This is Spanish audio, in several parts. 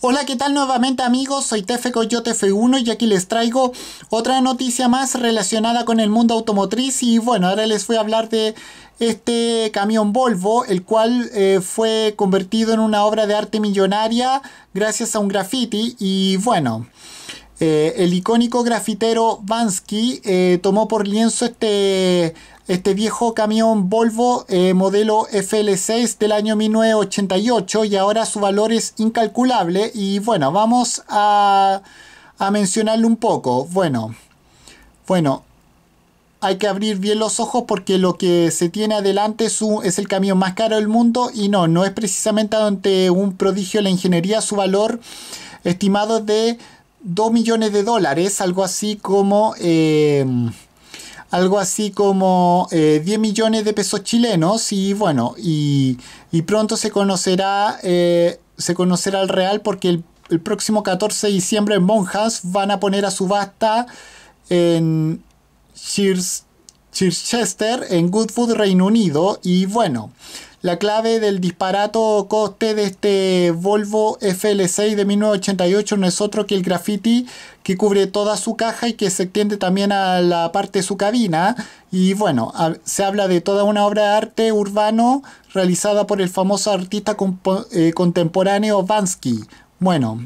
Hola, ¿qué tal nuevamente amigos? Soy Tefe Coyote F1 y aquí les traigo otra noticia más relacionada con el mundo automotriz y bueno, ahora les voy a hablar de este camión Volvo, el cual eh, fue convertido en una obra de arte millonaria gracias a un graffiti y bueno... Eh, el icónico grafitero Vansky eh, tomó por lienzo este, este viejo camión Volvo eh, modelo FL6 del año 1988 y ahora su valor es incalculable y bueno, vamos a, a mencionarlo un poco. Bueno, bueno, hay que abrir bien los ojos porque lo que se tiene adelante es, es, el camión más caro del mundo y no, no es precisamente ante un prodigio de la ingeniería, su valor estimado de 2 millones de dólares, algo así como... Eh, algo así como 10 eh, millones de pesos chilenos y bueno, y, y pronto se conocerá, eh, se conocerá el real porque el, próximo 14 de diciembre en Monjas van a poner a subasta en Chichester, en Goodwood, Reino Unido y bueno la clave del disparato coste de este Volvo FL6 de 1988 no es otro que el graffiti que cubre toda su caja y que se extiende también a la parte de su cabina. Y bueno, se habla de toda una obra de arte urbano realizada por el famoso artista eh, contemporáneo Vansky. Bueno,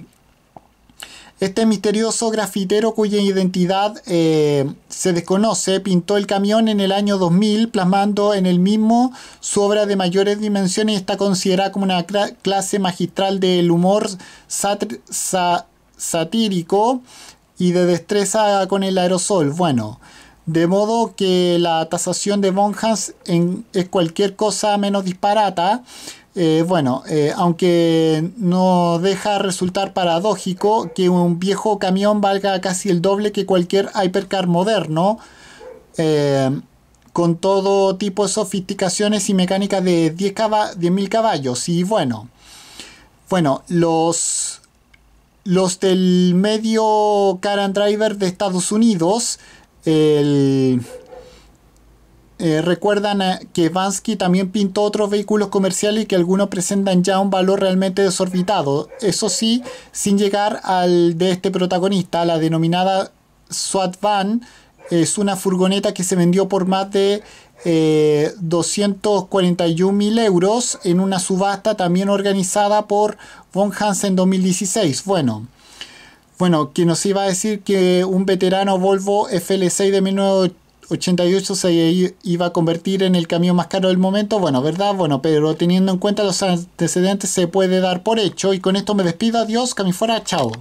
este misterioso grafitero cuya identidad eh, se desconoce pintó el camión en el año 2000 plasmando en el mismo su obra de mayores dimensiones y está considerada como una clase magistral del humor satírico y de destreza con el aerosol. Bueno, de modo que la tasación de monjas en, es cualquier cosa menos disparata. Eh, bueno, eh, aunque no deja resultar paradójico que un viejo camión valga casi el doble que cualquier hypercar moderno, eh, con todo tipo de sofisticaciones y mecánica de 10.000 caballos. Y bueno, bueno, los, los del medio car and driver de Estados Unidos, el eh, recuerdan eh, que Vansky también pintó otros vehículos comerciales y que algunos presentan ya un valor realmente desorbitado, eso sí, sin llegar al de este protagonista, la denominada SWAT Van, es una furgoneta que se vendió por más de 241 eh, mil euros en una subasta también organizada por Von Hansen en 2016. Bueno, bueno, que nos iba a decir que un veterano Volvo FL6 de 1980 88 se iba a convertir en el camión más caro del momento, bueno, ¿verdad? Bueno, pero teniendo en cuenta los antecedentes se puede dar por hecho y con esto me despido, adiós, que fuera, chao.